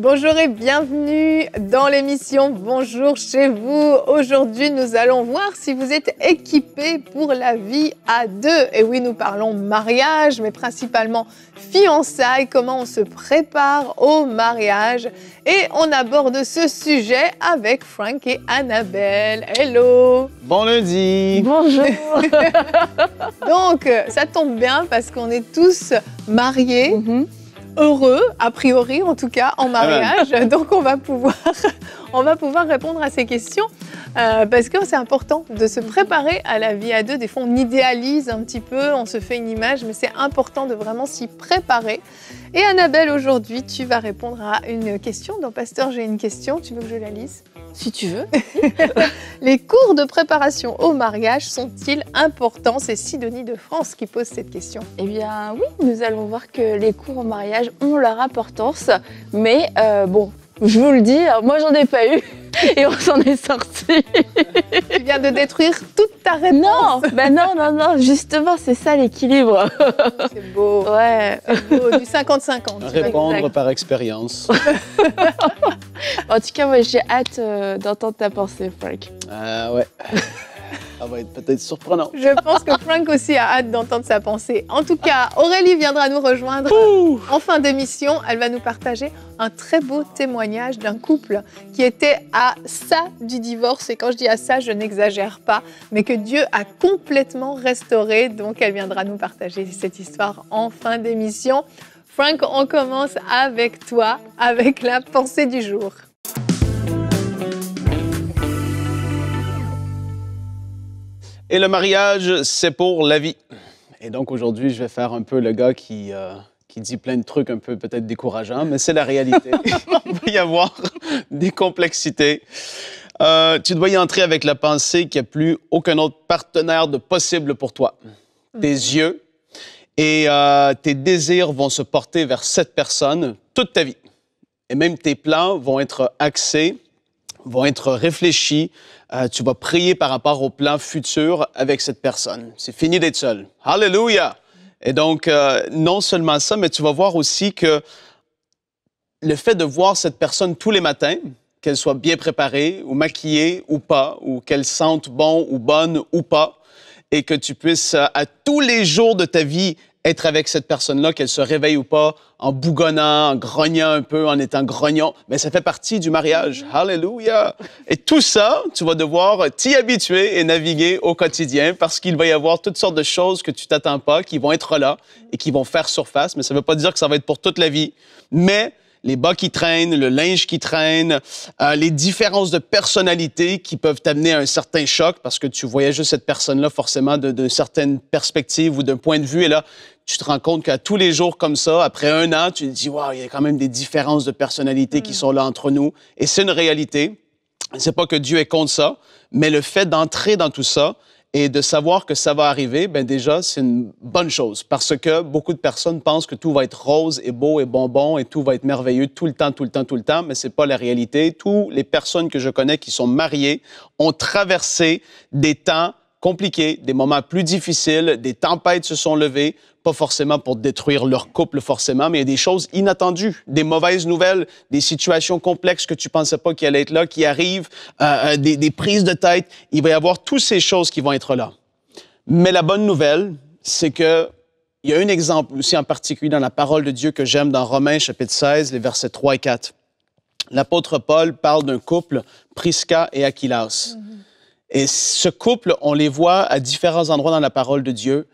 Bonjour et bienvenue dans l'émission Bonjour chez vous. Aujourd'hui, nous allons voir si vous êtes équipé pour la vie à deux. Et oui, nous parlons mariage, mais principalement fiançailles, comment on se prépare au mariage. Et on aborde ce sujet avec Frank et Annabelle. Hello Bon lundi Bonjour Donc, ça tombe bien parce qu'on est tous mariés. Mm-hmm heureux, a priori en tout cas, en ah mariage. Donc on va pouvoir, on va pouvoir répondre à ces questions euh, parce que c'est important de se préparer à la vie à deux. Des fois on idéalise un petit peu, on se fait une image, mais c'est important de vraiment s'y préparer. Et Annabelle, aujourd'hui, tu vas répondre à une question. Dans Pasteur, j'ai une question. Tu veux que je la lise si tu veux. les cours de préparation au mariage sont-ils importants C'est Sidonie de France qui pose cette question. Eh bien oui, nous allons voir que les cours au mariage ont leur importance, mais euh, bon, je vous le dis, moi j'en ai pas eu. et on s'en est sorti. tu viens de détruire toute ta réponse. Non, ben non, non, non, justement, c'est ça l'équilibre. C'est beau. Ouais. du 50-50. Répondre par expérience. en tout cas, moi, j'ai hâte euh, d'entendre ta pensée, Frank. Ah ouais. Ça va être peut-être surprenant. Je pense que Frank aussi a hâte d'entendre sa pensée. En tout cas, Aurélie viendra nous rejoindre en fin d'émission. Elle va nous partager un très beau témoignage d'un couple qui était à ça du divorce. Et quand je dis à ça, je n'exagère pas, mais que Dieu a complètement restauré. Donc, elle viendra nous partager cette histoire en fin d'émission. Frank, on commence avec toi, avec la pensée du jour. Et le mariage, c'est pour la vie. Et donc aujourd'hui, je vais faire un peu le gars qui, euh, qui dit plein de trucs un peu peut-être décourageants, mais c'est la réalité. Il va y avoir des complexités. Euh, tu dois y entrer avec la pensée qu'il n'y a plus aucun autre partenaire de possible pour toi. Mm. Tes yeux et euh, tes désirs vont se porter vers cette personne toute ta vie. Et même tes plans vont être axés vont être réfléchis. Euh, tu vas prier par rapport au plan futur avec cette personne. C'est fini d'être seul. Hallelujah! Et donc, euh, non seulement ça, mais tu vas voir aussi que le fait de voir cette personne tous les matins, qu'elle soit bien préparée ou maquillée ou pas, ou qu'elle sente bon ou bonne ou pas, et que tu puisses euh, à tous les jours de ta vie être avec cette personne-là, qu'elle se réveille ou pas, en bougonnant, en grognant un peu, en étant grognon. Mais ça fait partie du mariage. Hallelujah! Et tout ça, tu vas devoir t'y habituer et naviguer au quotidien parce qu'il va y avoir toutes sortes de choses que tu t'attends pas, qui vont être là et qui vont faire surface. Mais ça ne veut pas dire que ça va être pour toute la vie. Mais les bas qui traînent, le linge qui traîne, euh, les différences de personnalité qui peuvent t'amener à un certain choc parce que tu voyais juste cette personne-là forcément d'une certaine perspective ou d'un point de vue. Et là, tu te rends compte qu'à tous les jours comme ça, après un an, tu te dis, waouh, il y a quand même des différences de personnalité qui mm. sont là entre nous. Et c'est une réalité. C'est pas que Dieu est contre ça, mais le fait d'entrer dans tout ça, et de savoir que ça va arriver, ben déjà, c'est une bonne chose parce que beaucoup de personnes pensent que tout va être rose et beau et bonbon et tout va être merveilleux tout le temps, tout le temps, tout le temps, mais c'est pas la réalité. Toutes les personnes que je connais qui sont mariées ont traversé des temps compliqués, des moments plus difficiles, des tempêtes se sont levées, pas forcément pour détruire leur couple forcément, mais il y a des choses inattendues, des mauvaises nouvelles, des situations complexes que tu pensais pas qu'il allait être là, qui arrivent, euh, euh, des, des prises de tête. Il va y avoir toutes ces choses qui vont être là. Mais la bonne nouvelle, c'est que il y a un exemple aussi en particulier dans la parole de Dieu que j'aime dans Romains chapitre 16, les versets 3 et 4. L'apôtre Paul parle d'un couple, Prisca et Aquilas. Mm-hmm. Et ce couple, on les voit à différents endroits dans la parole de Dieu.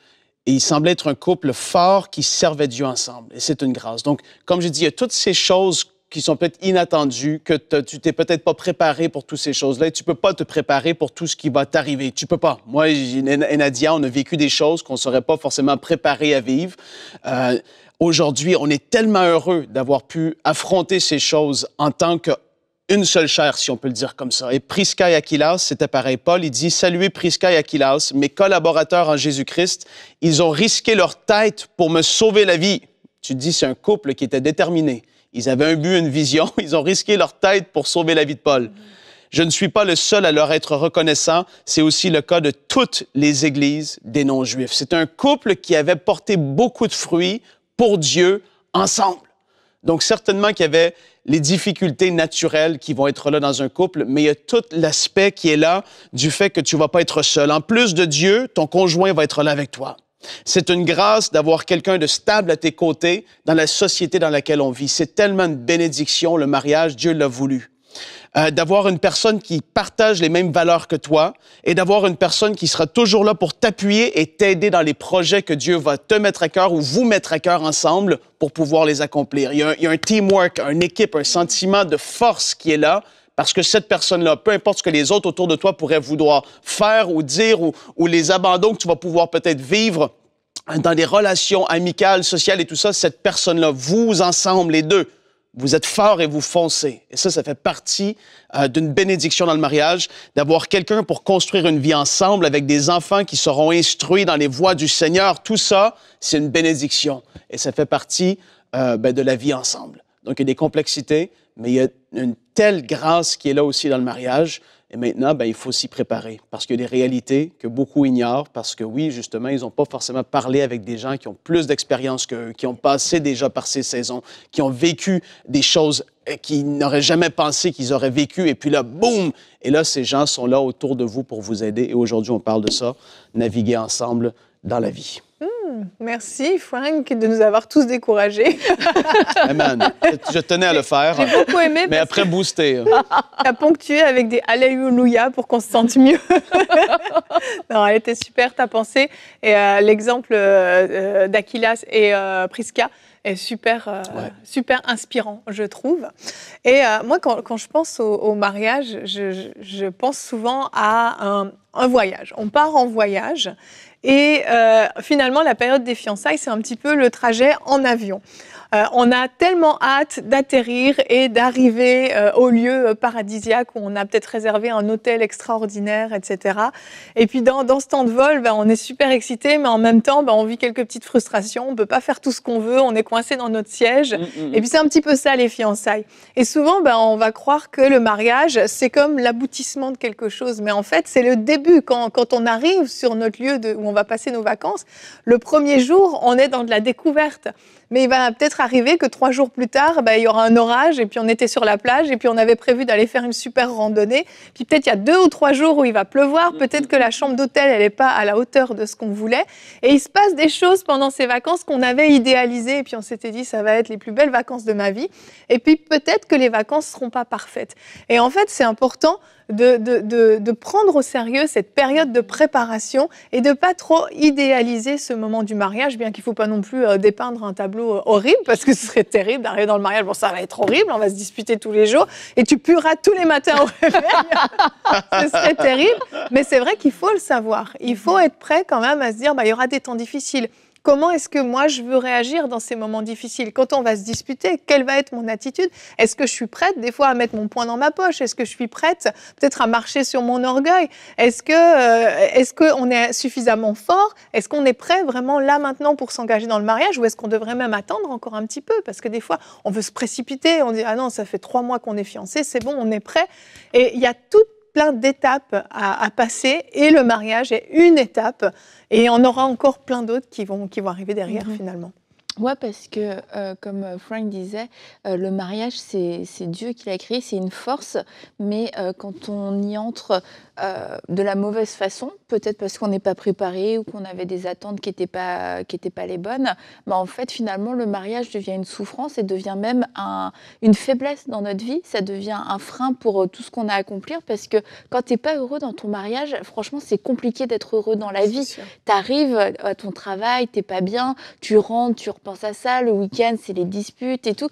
Et il semble être un couple fort qui servait Dieu ensemble. Et c'est une grâce. Donc, comme je dis, il y a toutes ces choses qui sont peut-être inattendues, que tu t'es peut-être pas préparé pour toutes ces choses-là. Tu peux pas te préparer pour tout ce qui va t'arriver. Tu peux pas. Moi et Nadia, on a vécu des choses qu'on serait pas forcément préparé à vivre. Euh, Aujourd'hui, on est tellement heureux d'avoir pu affronter ces choses en tant que une seule chair, si on peut le dire comme ça. Et Prisca et Aquilas, c'était pareil. Paul, il dit, saluez Prisca et Aquilas, mes collaborateurs en Jésus-Christ, ils ont risqué leur tête pour me sauver la vie. Tu dis, c'est un couple qui était déterminé. Ils avaient un but, une vision, ils ont risqué leur tête pour sauver la vie de Paul. Je ne suis pas le seul à leur être reconnaissant, c'est aussi le cas de toutes les églises des non-juifs. C'est un couple qui avait porté beaucoup de fruits pour Dieu ensemble. Donc, certainement qu'il y avait les difficultés naturelles qui vont être là dans un couple, mais il y a tout l'aspect qui est là du fait que tu vas pas être seul. En plus de Dieu, ton conjoint va être là avec toi. C'est une grâce d'avoir quelqu'un de stable à tes côtés dans la société dans laquelle on vit. C'est tellement une bénédiction, le mariage, Dieu l'a voulu. Euh, d'avoir une personne qui partage les mêmes valeurs que toi et d'avoir une personne qui sera toujours là pour t'appuyer et t'aider dans les projets que Dieu va te mettre à cœur ou vous mettre à cœur ensemble pour pouvoir les accomplir. Il y a un, teamwork, un équipe, un sentiment de force qui est là parce que cette personne-là, peu importe ce que les autres autour de toi pourraient vouloir faire ou dire ou, ou les abandons que tu vas pouvoir peut-être vivre dans des relations amicales, sociales et tout ça, cette personne-là, vous ensemble, les deux, vous êtes fort et vous foncez. Et ça, ça fait partie euh, d'une bénédiction dans le mariage, d'avoir quelqu'un pour construire une vie ensemble avec des enfants qui seront instruits dans les voies du Seigneur. Tout ça, c'est une bénédiction. Et ça fait partie euh, ben, de la vie ensemble. Donc, il y a des complexités, mais il y a une telle grâce qui est là aussi dans le mariage maintenant, ben, il faut s'y préparer parce qu'il y a des réalités que beaucoup ignorent parce que oui, justement, ils n'ont pas forcément parlé avec des gens qui ont plus d'expérience qu'eux, qui ont passé déjà par ces saisons, qui ont vécu des choses euh, qu'ils n'auraient jamais pensé qu'ils auraient vécu. Et puis là, boum! Et là, ces gens sont là autour de vous pour vous aider. Et aujourd'hui, on parle de ça, naviguer ensemble dans la vie. Merci, Frank, de nous avoir tous découragés. je tenais à le faire. J'ai hein. beaucoup aimé. Mais après, booster. Hein. Tu as ponctué avec des Alléluia pour qu'on se sente mieux. non, elle était super, ta pensée. Et euh, l'exemple euh, euh, d'Aquilas et Prisca est super, super inspirant, je trouve. Et moi, quand, je pense au, mariage, je, pense souvent à un, un voyage. On part en voyage et euh, finalement, la période des fiançailles, c'est un petit peu le trajet en avion. Euh, on a tellement hâte d'atterrir et d'arriver euh, au lieu euh, paradisiaque où on a peut-être réservé un hôtel extraordinaire, etc. Et puis dans, ce temps de vol, ben, on est super excité, mais en même temps, ben, on vit quelques petites frustrations. On ne peut pas faire tout ce qu'on veut, on est coincé dans notre siège. Mm, mm, mm. Et puis c'est un petit peu ça les fiançailles. Et souvent, ben, on va croire que le mariage, c'est comme l'aboutissement de quelque chose, mais en fait, c'est le début. Quand, on arrive sur notre lieu de, où on va passer nos vacances, le premier jour, on est dans de la découverte. Mais il va peut-être arriver que trois jours plus tard, bah, il y aura un orage et puis on était sur la plage et puis on avait prévu d'aller faire une super randonnée. Puis peut-être il y a deux ou trois jours où il va pleuvoir, mm-hmm. peut-être que la chambre d'hôtel, elle n'est pas à la hauteur de ce qu'on voulait. Et il se passe des choses pendant ces vacances qu'on avait idéalisées et puis on s'était dit, ça va être les plus belles vacances de ma vie. Et puis peut-être que les vacances ne seront pas parfaites. Et en fait, c'est important de, prendre au sérieux cette période de préparation et de pas trop idéaliser ce moment du mariage, bien qu'il ne faut pas non plus euh, dépeindre un tableau euh, horrible, parce que ce serait terrible d'arriver dans le mariage. Bon, ça va être horrible, on va se disputer tous les jours, et tu pueras tous les matins au réveil. ce serait terrible, mais c'est vrai qu'il faut le savoir. Il faut être prêt quand même à se dire, bah, il y aura des temps difficiles comment est-ce que moi je veux réagir dans ces moments difficiles Quand on va se disputer, quelle va être mon attitude Est-ce que je suis prête des fois à mettre mon poing dans ma poche Est-ce que je suis prête peut-être à marcher sur mon orgueil Est-ce que euh, est-ce qu'on est suffisamment fort Est-ce qu'on est prêt vraiment là maintenant pour s'engager dans le mariage ou est-ce qu'on devrait même attendre encore un petit peu Parce que des fois on veut se précipiter, on dit ah non ça fait trois mois qu'on est fiancé, c'est bon on est prêt. Et il y a tout plein d'étapes à, passer et le mariage est une étape et on aura encore plein d'autres qui vont, arriver derrière mhm. finalement. Ouais, parce que euh, comme euh, Frank disait, euh, le mariage, c'est Dieu qui l'a créé, c'est une force, mais quand on y entre de la mauvaise façon, peut-être parce qu'on n'est pas préparé ou qu'on avait des attentes qui n'étaient pas, qui étaient pas les bonnes, bah, en fait, finalement, le mariage devient une souffrance et devient même un, une faiblesse dans notre vie, ça devient un frein pour tout ce qu'on a à accomplir, parce que quand tu n'es pas heureux dans ton mariage, franchement, c'est compliqué d'être heureux dans la vie. Tu arrives à ton travail, tu pas bien, tu rentres, tu repars pense à ça. Le week-end, c'est les disputes et tout.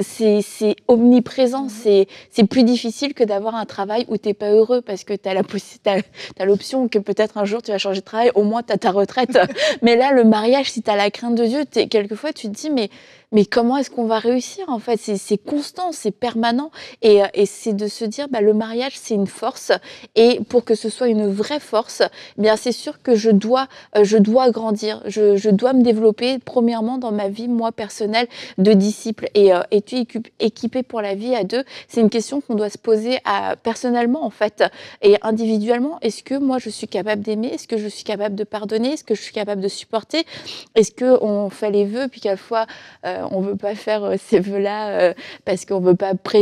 C'est omniprésent. Mhm. C'est plus difficile que d'avoir un travail où t'es pas heureux parce que tu as l'option que peut-être un jour tu vas changer de travail, au moins tu as ta retraite. mais là, le mariage, si tu as la crainte de Dieu, quelquefois tu te dis, mais mais comment est-ce qu'on va réussir en fait C'est constant, c'est permanent, et, euh, c'est de se dire, bah, le mariage c'est une force, et pour que ce soit une vraie force, eh bien c'est sûr que je dois, euh, je dois grandir, je, dois me développer premièrement dans ma vie moi personnelle de disciple et es euh, et tu équipé pour la vie à deux, c'est une question qu'on doit se poser personnellement en fait et individuellement. Est-ce que moi je suis capable d'aimer Est-ce que je suis capable de pardonner Est-ce que je suis capable de supporter Est-ce que on fait les vœux puis qu'à la fois on euh, on veut pas faire euh, ces vœux-là euh, parce qu'on veut pas pré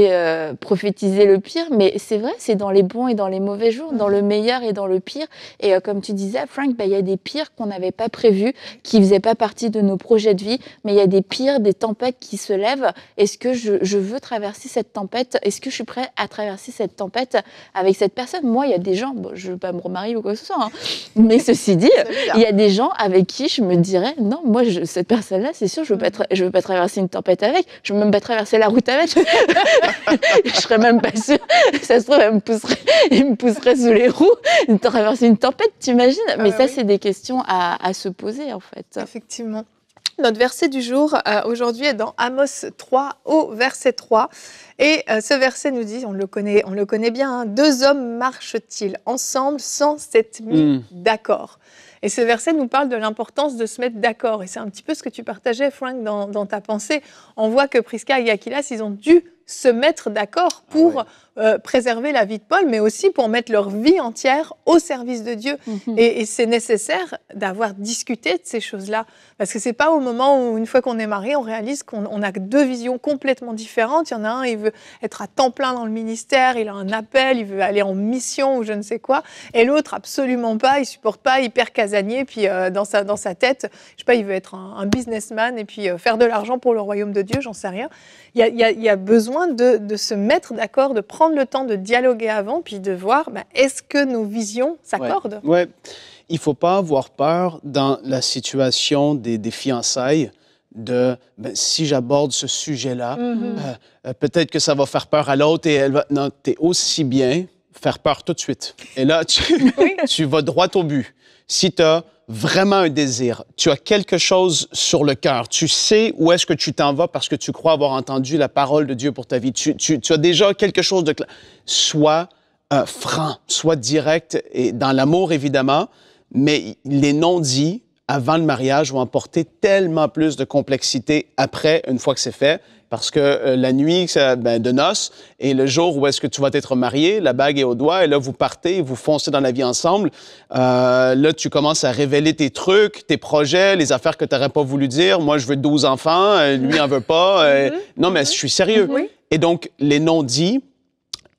prophétiser le pire, mais c'est vrai, c'est dans les bons et dans les mauvais jours, dans le meilleur et dans le pire. Et comme tu disais, Frank, bah, il y a des pires qu'on n'avait pas prévus, qui faisaient pas partie de nos projets de vie, mais il y a des pires, des tempêtes qui se lèvent. Est-ce que je, veux traverser cette tempête Est-ce que je suis prêt à traverser cette tempête avec cette personne Moi, il y a des gens, je ne veux pas me remarier ou quoi que ce soit, hein. mais ceci dit, il y a des gens avec qui je me dirais non, moi, cette personne-là, c'est sûr, je ne veux, pas mm. je veux pas traverser une tempête avec, je ne même pas traverser la route avec. je serais même pas sûre. Ça se trouve, elle me pousserait, il me pousserait sous les roues de traverser une tempête, tu imagines Mais ah ça, bah c'est des questions à se poser, en fait. Effectivement. Notre verset du jour euh, aujourd'hui est dans Amos 3, au verset 3. Et euh, ce verset nous dit, on le connaît, on le connaît bien, hein, deux hommes marchent-ils ensemble sans s'être mis hmm. d'accord et ce verset nous parle de l'importance de se mettre d'accord. Et c'est un petit peu ce que tu partageais, Frank, dans, ta pensée. On voit que Prisca et Aquilas, ils ont dû se mettre d'accord ah pour euh, préserver la vie de Paul, mais aussi pour mettre leur vie entière au service de Dieu. Mhm. Et, c'est nécessaire d'avoir discuté de ces choses-là, parce que c'est pas au moment où, une fois qu'on est marié, on réalise qu'on a deux visions complètement différentes. Il y en a un, il veut être à temps plein dans le ministère, il a un appel, il veut aller en mission ou je ne sais quoi, et l'autre absolument pas, il supporte pas, hyper casanier, puis euh, dans sa dans sa tête, je sais pas, il veut être un, businessman et puis euh, faire de l'argent pour le royaume de Dieu, j'en sais rien. Il y a, y a, besoin de, de se mettre d'accord, de prendre prendre le temps de dialoguer avant, puis de voir, ben, est-ce que nos visions s'accordent Ouais. Il ne faut pas avoir peur dans la situation des, fiançailles de ben, si j'aborde ce sujet-là, mhm. euh, euh, peut-être que ça va faire peur à l'autre et elle va. Non, tu es aussi bien faire peur tout de suite. Et là, tu, tu vas droit au but. Si tu as vraiment un désir, tu as quelque chose sur le cœur, tu sais où est-ce que tu t'en vas parce que tu crois avoir entendu la parole de Dieu pour ta vie, tu, as déjà quelque chose de clair. Sois euh, franc, sois direct, et dans l'amour évidemment, mais les non-dits avant le mariage vont apporter tellement plus de complexité après, une fois que c'est fait, parce que euh, la nuit ça, ben, de noces et le jour où est-ce que tu vas être marié, la bague est au doigt et là, vous partez, vous foncez dans la vie ensemble. Euh, là, tu commences à révéler tes trucs, tes projets, les affaires que tu n'aurais pas voulu dire. Moi, je veux 12 enfants, euh, lui, en veut pas. Mhm. non, mais je suis sérieux. Mhm. Et donc, les non-dits,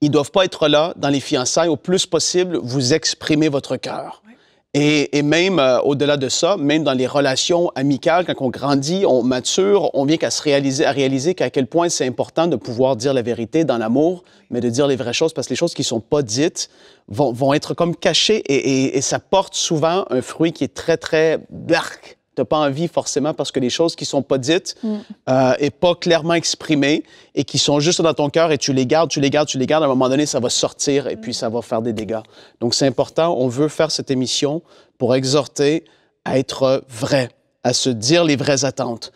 ils doivent pas être là dans les fiançailles. Au plus possible, vous exprimez votre cœur. Oui. Et, même euh, au-delà de ça, même dans les relations amicales, quand on grandit, on mature, on vient qu'à se réaliser, à réaliser qu'à quel point c'est important de pouvoir dire la vérité dans l'amour, mais de dire les vraies choses parce que les choses qui ne sont pas dites vont, vont être comme cachées et, et ça porte souvent un fruit qui est très très dark tu n'as pas envie forcément parce que les choses qui sont pas dites mm. euh, et pas clairement exprimées et qui sont juste dans ton cœur et tu les gardes, tu les gardes, tu les gardes, à un moment donné, ça va sortir et puis ça va faire des dégâts. Donc c'est important, on veut faire cette émission pour exhorter à être vrai, à se dire les vraies attentes.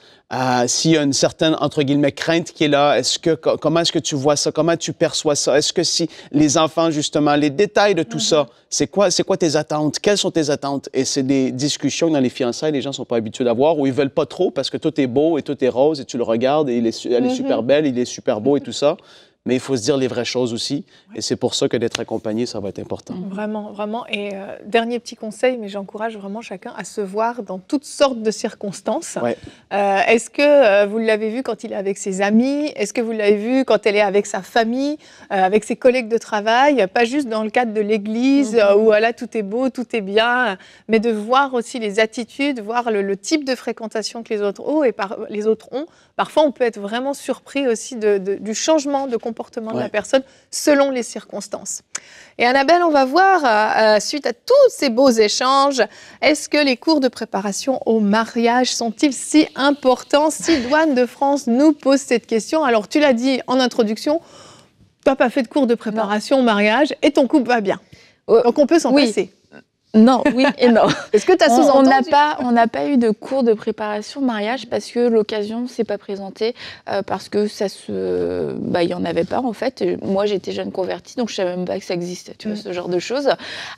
Si S'il y a une certaine, entre guillemets, crainte qui est là, est que, comment est-ce que tu vois ça? Comment tu perçois ça? Est-ce que si les enfants, justement, les détails de tout ça, mhm. c'est quoi, c'est quoi tes attentes? Quelles sont tes attentes? Et c'est des discussions dans les fiançailles, les gens sont pas habitués d'avoir ou ils veulent pas trop parce que tout est beau et tout est rose et tu le regardes et il est, elle est super mhm. belle, il est super beau et tout ça mais il faut se dire les vraies choses aussi. Et c'est pour ça que d'être accompagné, ça va être important. Mm. Vraiment, vraiment. Et euh, dernier petit conseil, mais j'encourage vraiment chacun à se voir dans toutes sortes de circonstances. Euh, est-ce que euh, vous l'avez vu quand il est avec ses amis Est-ce que vous l'avez vu quand elle est avec sa famille, avec ses collègues de travail Pas juste dans le cadre de l'église mm-hmm. où tout est beau, tout est bien, mais de voir aussi les attitudes, voir le, type de fréquentation que les autres ont et par, les autres ont. Parfois, on peut être vraiment surpris aussi de, du changement de comportement comportement de la personne selon les circonstances. Et Annabelle, on va voir, euh, euh, suite à tous ces beaux échanges, est-ce que les cours de préparation au mariage sont-ils si importants Si Douane de France nous pose cette question, alors tu l'as dit en introduction, papa fait de cours de préparation au mariage et ton couple va bien. Euh, Donc on peut s'en oui. passer. Non, oui et non. Est-ce que tu as sous-entendu On n'a pas, on n'a pas eu de cours de préparation mariage parce que l'occasion s'est pas présentée euh, parce que ça se, bah il y en avait pas en fait. moi j'étais jeune convertie donc je savais même pas que ça existait, tu vois mm. ce genre de choses.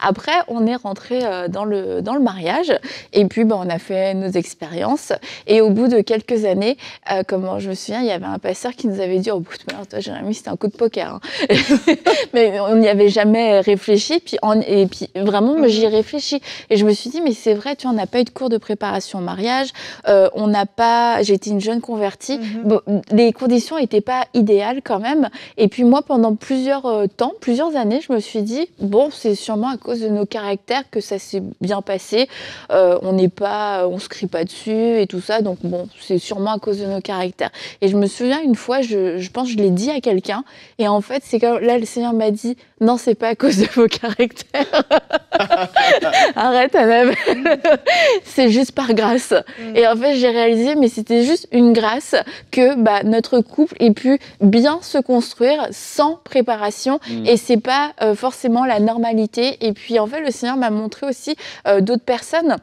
Après on est rentré euh, dans le dans le mariage et puis bah, on a fait nos expériences et au bout de quelques années, euh, comment je me souviens, il y avait un pasteur qui nous avait dit au bout de merde, toi Jérémy c'était un coup de poker, hein. mais on n'y avait jamais réfléchi puis en, et puis vraiment me et je me suis dit, mais c'est vrai, tu vois, on n'a pas eu de cours de préparation au mariage, euh, on n'a pas, j'étais une jeune convertie, mhm. les conditions n'étaient pas idéales quand même. Et puis moi, pendant plusieurs euh, temps, plusieurs années, je me suis dit, bon, c'est sûrement à cause de nos caractères que ça s'est bien passé. Euh, on n'est pas, on se crie pas dessus et tout ça, donc bon, c'est sûrement à cause de nos caractères. Et je me souviens une fois, je, je pense, que je l'ai dit à quelqu'un, et en fait, c'est quand là, le Seigneur m'a dit, non, c'est pas à cause de vos caractères. Arrête, c'est juste par grâce. Mm. Et en fait, j'ai réalisé, mais c'était juste une grâce que bah, notre couple ait pu bien se construire sans préparation. Mm. Et c'est pas euh, forcément la normalité. Et puis, en fait, le Seigneur m'a montré aussi euh, d'autres personnes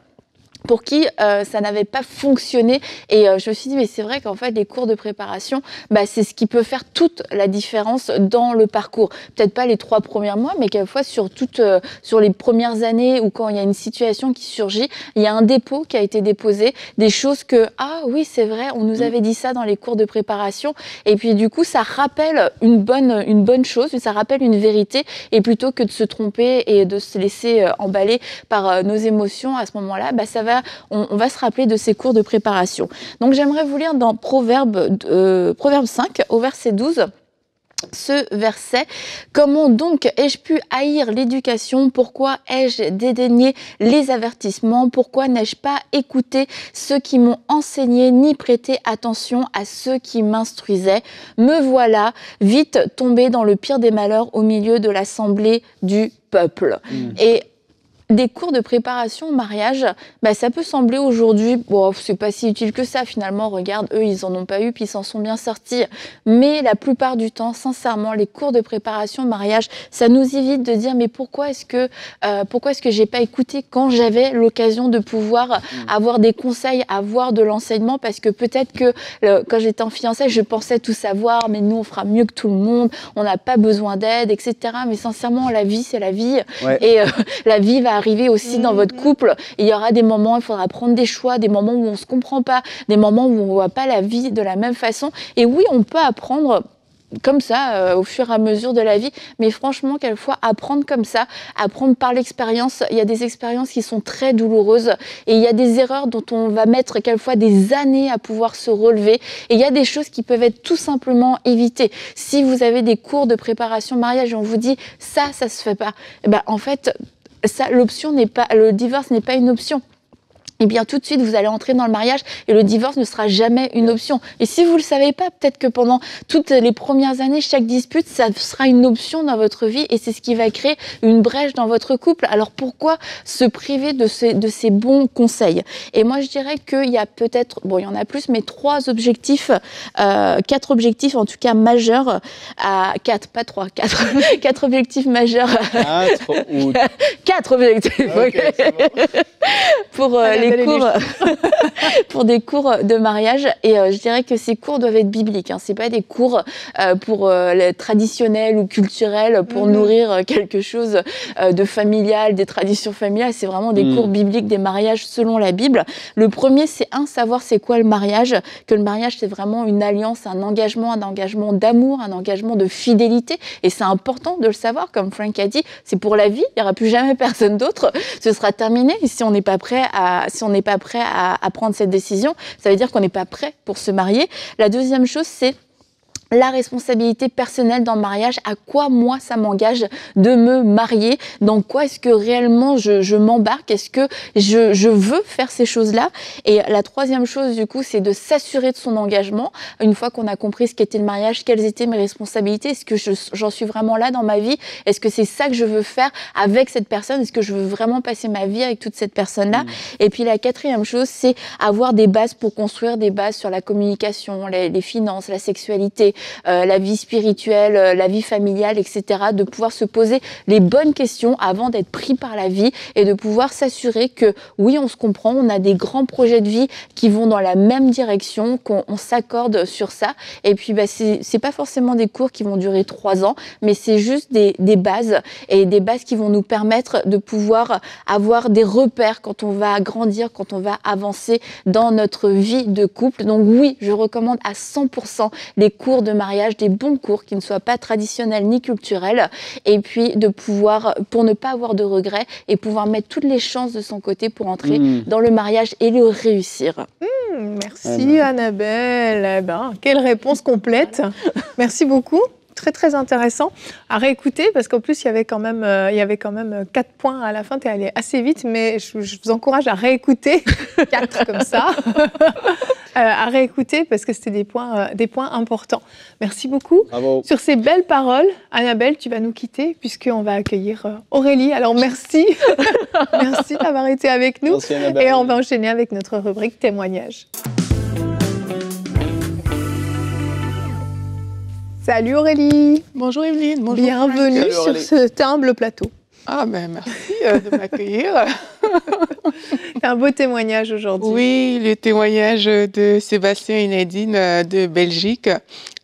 pour qui euh, ça n'avait pas fonctionné. Et euh, je me suis dit, mais c'est vrai qu'en fait, les cours de préparation, bah, c'est ce qui peut faire toute la différence dans le parcours. Peut-être pas les trois premiers mois, mais quelquefois sur, toutes euh, sur les premières années ou quand il y a une situation qui surgit, il y a un dépôt qui a été déposé, des choses que, ah oui, c'est vrai, on nous mmh. avait dit ça dans les cours de préparation. Et puis du coup, ça rappelle une bonne, une bonne chose, ça rappelle une vérité. Et plutôt que de se tromper et de se laisser emballer par nos émotions à ce moment-là, bah, ça va on, va se rappeler de ces cours de préparation. Donc j'aimerais vous lire dans Proverbe, euh, 5 au verset 12 ce verset. Comment donc ai-je pu haïr l'éducation Pourquoi ai-je dédaigné les avertissements Pourquoi n'ai-je pas écouté ceux qui m'ont enseigné ni prêté attention à ceux qui m'instruisaient Me voilà vite tombé dans le pire des malheurs au milieu de l'assemblée du peuple. Mmh. Et des cours de préparation au mariage, bah, ça peut sembler aujourd'hui, bon, c'est pas si utile que ça finalement, regarde, eux, ils en ont pas eu, puis ils s'en sont bien sortis. Mais la plupart du temps, sincèrement, les cours de préparation au mariage, ça nous évite de dire, mais pourquoi est-ce que, euh, pourquoi est-ce que j'ai pas écouté quand j'avais l'occasion de pouvoir mm. avoir des conseils, avoir de l'enseignement, parce que peut-être que quand j'étais en fiancée je pensais tout savoir, mais nous, on fera mieux que tout le monde, on n'a pas besoin d'aide, etc. Mais sincèrement, la vie, c'est la vie. Et euh, la vie va arriver aussi dans votre mhm. couple. Il y aura des moments, où il faudra prendre des choix, des moments où on ne se comprend pas, des moments où on ne voit pas la vie de la même façon. Et oui, on peut apprendre comme ça, euh, au fur et à mesure de la vie. Mais franchement, quelquefois, apprendre comme ça, apprendre par l'expérience, il y a des expériences qui sont très douloureuses et il y a des erreurs dont on va mettre quelquefois des années à pouvoir se relever. Et il y a des choses qui peuvent être tout simplement évitées. Si vous avez des cours de préparation mariage et on vous dit ça, ça se fait pas, eh ben, en fait, ça, l'option n'est pas, le divorce n'est pas une option eh bien tout de suite vous allez entrer dans le mariage et le divorce ne sera jamais une option. Et si vous ne le savez pas, peut-être que pendant toutes les premières années, chaque dispute, ça sera une option dans votre vie et c'est ce qui va créer une brèche dans votre couple. Alors pourquoi se priver de ces, de ces bons conseils Et moi je dirais qu'il y a peut-être, bon il y en a plus, mais trois objectifs, euh, quatre objectifs en tout cas majeurs, à quatre, pas trois, quatre, quatre objectifs majeurs. Quatre ou... Quatre objectifs. Ah, pour euh, ah, les cours, pour des cours de mariage. Et euh, je dirais que ces cours doivent être bibliques. Hein. C'est pas des cours euh, pour pour traditionnels ou culturels pour mhm. nourrir quelque chose de familial, des traditions familiales. C'est vraiment des mhm. cours bibliques, des mariages selon la Bible. Le premier, c'est un savoir c'est quoi le mariage. Que le mariage c'est vraiment une alliance, un engagement, un engagement d'amour, un engagement de fidélité. Et c'est important de le savoir, comme Frank a dit. C'est pour la vie. Il n'y aura plus jamais personne d'autre. Ce sera terminé. Et si on n'est pas prêt à, si on n'est pas prêt à, à prendre cette décision, ça veut dire qu'on n'est pas prêt pour se marier. La deuxième chose, c'est la responsabilité personnelle dans le mariage, à quoi moi ça m'engage de me marier, dans quoi est-ce que réellement je, je m'embarque, est-ce que je, veux faire ces choses-là. Et la troisième chose du coup, c'est de s'assurer de son engagement. Une fois qu'on a compris ce qu'était le mariage, quelles étaient mes responsabilités, est-ce que j'en suis vraiment là dans ma vie, est-ce que c'est ça que je veux faire avec cette personne, est-ce que je veux vraiment passer ma vie avec toute cette personne-là. Mmh. Et puis la quatrième chose, c'est avoir des bases pour construire des bases sur la communication, les finances, la sexualité, euh, la vie spirituelle, euh, la vie familiale, etc. De pouvoir se poser les bonnes questions avant d'être pris par la vie et de pouvoir s'assurer que oui, on se comprend, on a des grands projets de vie qui vont dans la même direction, qu'on s'accorde sur ça. Et puis, bah, c'est pas forcément des cours qui vont durer trois ans, mais c'est juste des, des bases et des bases qui vont nous permettre de pouvoir avoir des repères quand on va grandir, quand on va avancer dans notre vie de couple. Donc oui, je recommande à 100% les cours de de mariage, des bons cours qui ne soient pas traditionnels ni culturels, et puis de pouvoir, pour ne pas avoir de regrets, et pouvoir mettre toutes les chances de son côté pour entrer hmm. dans le mariage et le réussir. Hmm, merci eh ben. Annabelle. Eh ben, quelle réponse complète. merci beaucoup très très intéressant à réécouter parce qu'en plus il y avait quand même euh, il y avait quand même euh, quatre points à la fin. Tu es allé assez vite, mais je, vous encourage à réécouter quatre comme ça, euh, à réécouter parce que c'était des points des points importants. Merci beaucoup. Sur ces belles paroles, Annabelle, tu vas nous quitter puisqu'on va accueillir Aurélie. Alors merci, merci d'avoir été avec nous et on va enchaîner avec notre rubrique témoignage. Salut Aurélie. Bonjour Evelyne. Bonjour Bienvenue sur ce humble plateau. Ah ben merci euh, de m'accueillir. un beau témoignage aujourd'hui. Oui, le témoignage de Sébastien et euh, de Belgique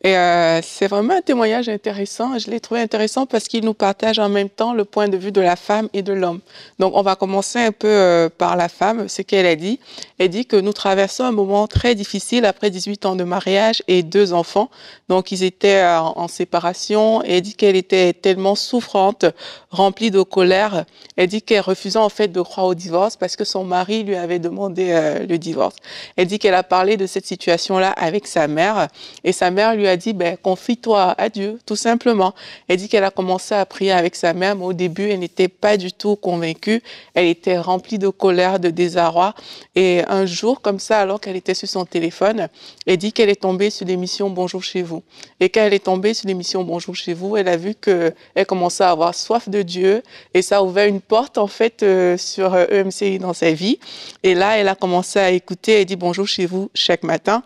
et euh, c'est vraiment un témoignage intéressant. Je l'ai trouvé intéressant parce qu'il nous partage en même temps le point de vue de la femme et de l'homme. Donc, on va commencer un peu euh, par la femme, ce qu'elle a dit. Elle dit que nous traversons un moment très difficile après 18 ans de mariage et deux enfants. Donc, ils étaient euh, en séparation. elle dit qu'elle était tellement souffrante, remplie de colère. Elle dit qu'elle refusait en fait de croire au divorce parce que son mari lui avait demandé le divorce. Elle dit qu'elle a parlé de cette situation-là avec sa mère et sa mère lui a a dit, ben, confie-toi à Dieu, tout simplement. Elle dit qu'elle a commencé à prier avec sa mère, au début, elle n'était pas du tout convaincue. Elle était remplie de colère, de désarroi. Et un jour, comme ça, alors qu'elle était sur son téléphone, elle dit qu'elle est tombée sur l'émission Bonjour chez vous. Et quand elle est tombée sur l'émission Bonjour chez vous, elle a vu qu'elle commençait à avoir soif de Dieu et ça a ouvert une porte, en fait, euh, sur EMCI euh, e dans sa vie. Et là, elle a commencé à écouter, elle dit Bonjour chez vous chaque matin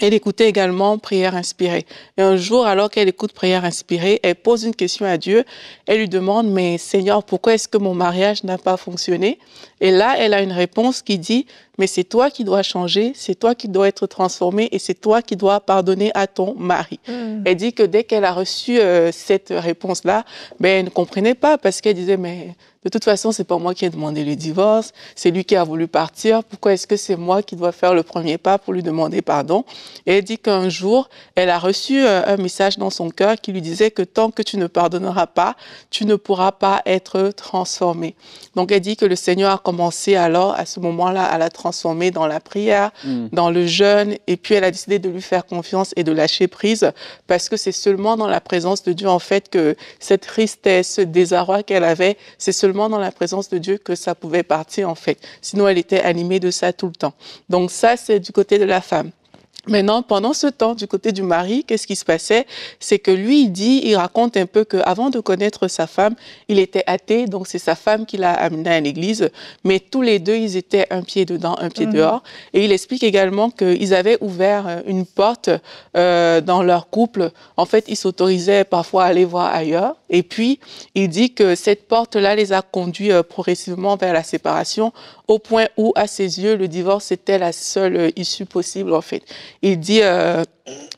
elle écoutait également prière inspirée. Et un jour, alors qu'elle écoute prière inspirée, elle pose une question à Dieu. Elle lui demande, mais Seigneur, pourquoi est-ce que mon mariage n'a pas fonctionné Et là, elle a une réponse qui dit, mais c'est toi qui dois changer, c'est toi qui dois être transformé et c'est toi qui dois pardonner à ton mari. Mm. Elle dit que dès qu'elle a reçu euh, cette réponse-là, ben, elle ne comprenait pas parce qu'elle disait, mais de toute façon, c'est pas moi qui ai demandé le divorce, c'est lui qui a voulu partir. Pourquoi est-ce que c'est moi qui dois faire le premier pas pour lui demander pardon Et elle dit qu'un jour, elle a reçu euh, un message dans son cœur qui lui disait que tant que tu ne pardonneras pas, tu ne pourras pas être transformé. Donc elle dit que le Seigneur a commencé alors à ce moment-là à la transformer transformée dans la prière, mm. dans le jeûne. Et puis elle a décidé de lui faire confiance et de lâcher prise parce que c'est seulement dans la présence de Dieu, en fait, que cette tristesse, ce désarroi qu'elle avait, c'est seulement dans la présence de Dieu que ça pouvait partir, en fait. Sinon, elle était animée de ça tout le temps. Donc ça, c'est du côté de la femme. Maintenant, pendant ce temps, du côté du mari, qu'est-ce qui se passait C'est que lui, il dit, il raconte un peu qu'avant de connaître sa femme, il était athée, donc c'est sa femme qui l'a amené à l'église, mais tous les deux, ils étaient un pied dedans, un pied ah. dehors. Et il explique également qu'ils avaient ouvert euh, une porte euh, dans leur couple. En fait, ils s'autorisaient parfois à aller voir ailleurs. Et puis, il dit que cette porte-là les a conduits euh, progressivement vers la séparation, au point où, à ses yeux, le divorce était la seule euh, issue possible, en fait. Il dit euh,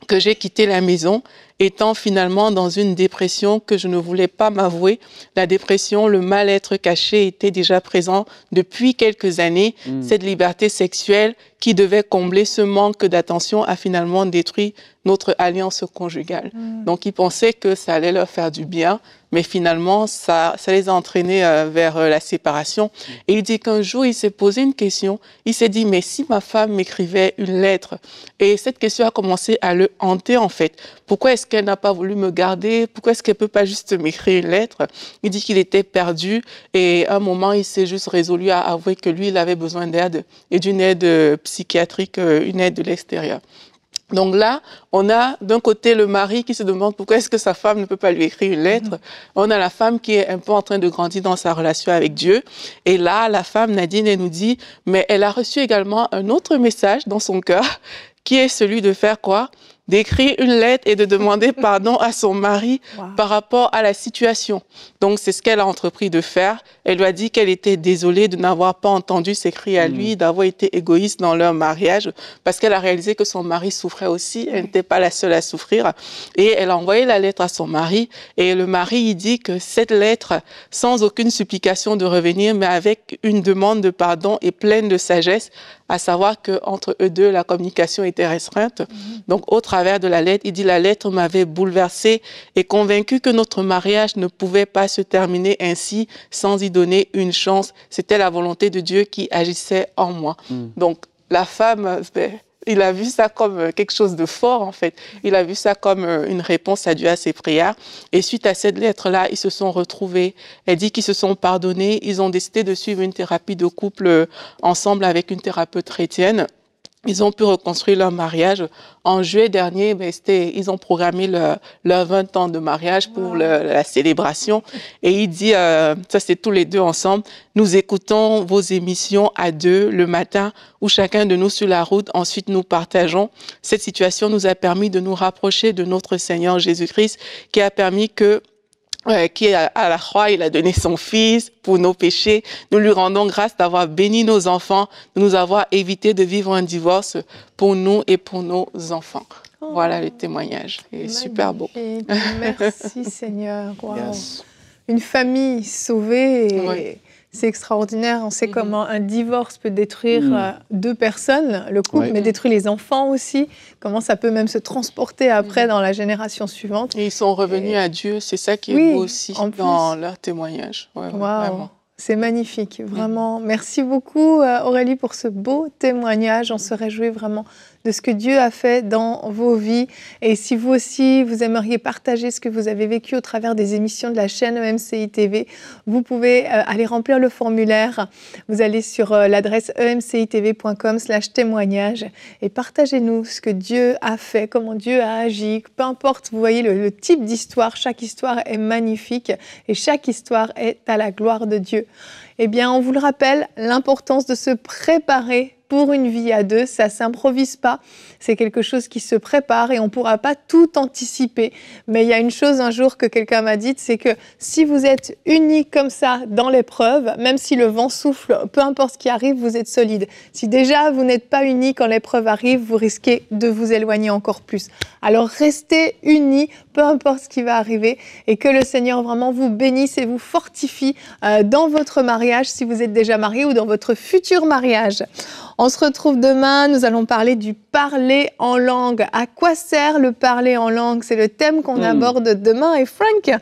que j'ai quitté la maison étant finalement dans une dépression que je ne voulais pas m'avouer. La dépression, le mal-être caché était déjà présent depuis quelques années. Mm. Cette liberté sexuelle qui devait combler ce manque d'attention a finalement détruit notre alliance conjugale. Mm. Donc il pensait que ça allait leur faire du bien, mais finalement ça, ça les a entraînés euh, vers euh, la séparation. Mm. Et il dit qu'un jour il s'est posé une question, il s'est dit mais si ma femme m'écrivait une lettre Et cette question a commencé à le hanter en fait. Pourquoi est-ce qu'elle n'a pas voulu me garder Pourquoi est-ce qu'elle peut pas juste m'écrire une lettre Il dit qu'il était perdu et à un moment il s'est juste résolu à avouer que lui il avait besoin d'aide et d'une aide psychologique euh, psychiatrique, euh, une aide de l'extérieur. Donc là, on a d'un côté le mari qui se demande pourquoi est-ce que sa femme ne peut pas lui écrire une lettre. Mhm. On a la femme qui est un peu en train de grandir dans sa relation avec Dieu. Et là, la femme, Nadine, elle nous dit, mais elle a reçu également un autre message dans son cœur, qui est celui de faire quoi d'écrire une lettre et de demander pardon à son mari par rapport à la situation. Donc c'est ce qu'elle a entrepris de faire. Elle lui a dit qu'elle était désolée de n'avoir pas entendu ses cris à lui, mm. d'avoir été égoïste dans leur mariage, parce qu'elle a réalisé que son mari souffrait aussi. Elle mm. n'était pas la seule à souffrir. Et elle a envoyé la lettre à son mari. Et le mari, il dit que cette lettre, sans aucune supplication de revenir, mais avec une demande de pardon et pleine de sagesse, à savoir qu'entre eux deux, la communication était restreinte. Mm. Donc autre de la lettre, il dit la lettre m'avait bouleversé et convaincu que notre mariage ne pouvait pas se terminer ainsi sans y donner une chance. C'était la volonté de Dieu qui agissait en moi. Hmm. Donc la femme, ben, il a vu ça comme quelque chose de fort en fait. Il a vu ça comme euh, une réponse à Dieu à ses prières. Et suite à cette lettre-là, ils se sont retrouvés. Elle dit qu'ils se sont pardonnés. Ils ont décidé de suivre une thérapie de couple euh, ensemble avec une thérapeute chrétienne ils ont pu reconstruire leur mariage. En juillet dernier, ben, ils ont programmé leur 20 ans de mariage pour la célébration. Et il dit, euh, ça c'est tous les deux ensemble, nous écoutons vos émissions à deux le matin où chacun de nous sur la route. Ensuite, nous partageons. Cette situation nous a permis de nous rapprocher de notre Seigneur Jésus-Christ qui a permis que qui à, à la croix, il a donné son Fils pour nos péchés. Nous lui rendons grâce d'avoir béni nos enfants, de nous avoir évité de vivre un divorce pour nous et pour nos enfants. Oh. voilà le témoignage. est super beau. Merci Seigneur. Une famille sauvée. C'est extraordinaire. On sait mhm. comment un divorce peut détruire mhm. euh, deux personnes, le couple, mais détruit les enfants aussi. Comment ça peut même se transporter après mhm. dans la génération suivante. ils sont revenus à Dieu. C'est ça qui est beau aussi dans leur témoignage. C'est magnifique, vraiment. Merci beaucoup euh, Aurélie pour ce beau témoignage. On se réjouit vraiment de ce que Dieu a fait dans vos vies. Et si vous aussi, vous aimeriez partager ce que vous avez vécu au travers des émissions de la chaîne EMCITV, vous pouvez euh, aller remplir le formulaire. Vous allez sur euh, l'adresse emcitv.com slash témoignage et partagez-nous ce que Dieu a fait, comment Dieu a agi. Peu importe, vous voyez le, le type d'histoire, chaque histoire est magnifique et chaque histoire est à la gloire de Dieu. Eh bien, on vous le rappelle, l'importance de se préparer pour une vie à deux. Ça s'improvise pas. C'est quelque chose qui se prépare et on pourra pas tout anticiper. Mais il y a une chose un jour que quelqu'un m'a dit, c'est que si vous êtes unis comme ça dans l'épreuve, même si le vent souffle, peu importe ce qui arrive, vous êtes solides. Si déjà vous n'êtes pas unis quand l'épreuve arrive, vous risquez de vous éloigner encore plus. Alors restez unis, peu importe ce qui va arriver, et que le Seigneur vraiment vous bénisse et vous fortifie euh, dans votre mariage si vous êtes déjà marié ou dans votre futur mariage. On se retrouve demain. Nous allons parler du parler en langue. À quoi sert le parler en langue C'est le thème qu'on hmm. aborde demain. Et Frank,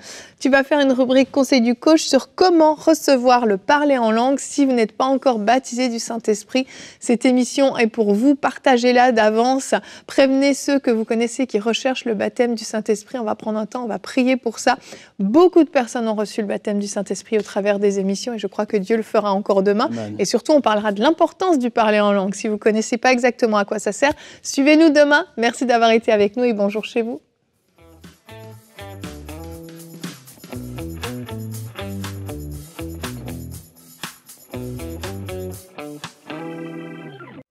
tu vas faire une rubrique conseil du coach sur comment recevoir le parler en langue si vous n'êtes pas encore baptisé du Saint-Esprit. Cette émission est pour vous. Partagez-la d'avance. Prévenez ceux que vous connaissez qui recherchent le baptême du Saint-Esprit. On va prendre un temps, on va prier pour ça. Beaucoup de personnes ont reçu le baptême du Saint-Esprit au travers des émissions et je crois que Dieu le fera encore demain. Et surtout, on parlera de l'importance du parler en langue. Si vous ne connaissez pas exactement à quoi ça sert, suivez-nous demain. Merci d'avoir été avec nous et bonjour chez vous.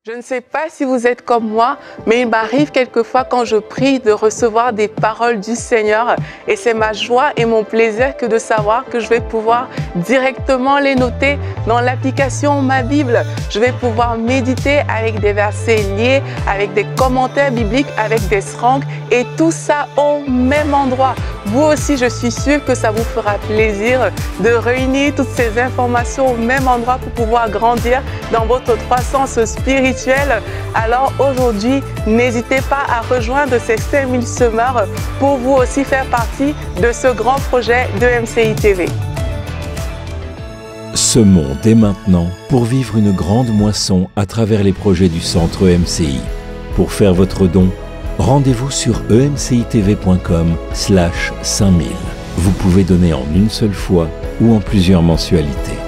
Je ne sais pas si vous êtes comme moi, mais il m'arrive quelquefois quand je prie de recevoir des paroles du Seigneur et c'est ma joie et mon plaisir que de savoir que je vais pouvoir directement les noter dans l'application Ma Bible. Je vais pouvoir méditer avec des versets liés, avec des commentaires bibliques, avec des srangs et tout ça au même endroit. Vous aussi, je suis sûr que ça vous fera plaisir de réunir toutes ces informations au même endroit pour pouvoir grandir dans votre croissance spirituelle. Alors aujourd'hui, n'hésitez pas à rejoindre ces 5000 semeurs pour vous aussi faire partie de ce grand projet de MCI TV. Ce monde dès maintenant pour vivre une grande moisson à travers les projets du centre EMCI. Pour faire votre don, rendez-vous sur emcitv.com slash 5000. Vous pouvez donner en une seule fois ou en plusieurs mensualités.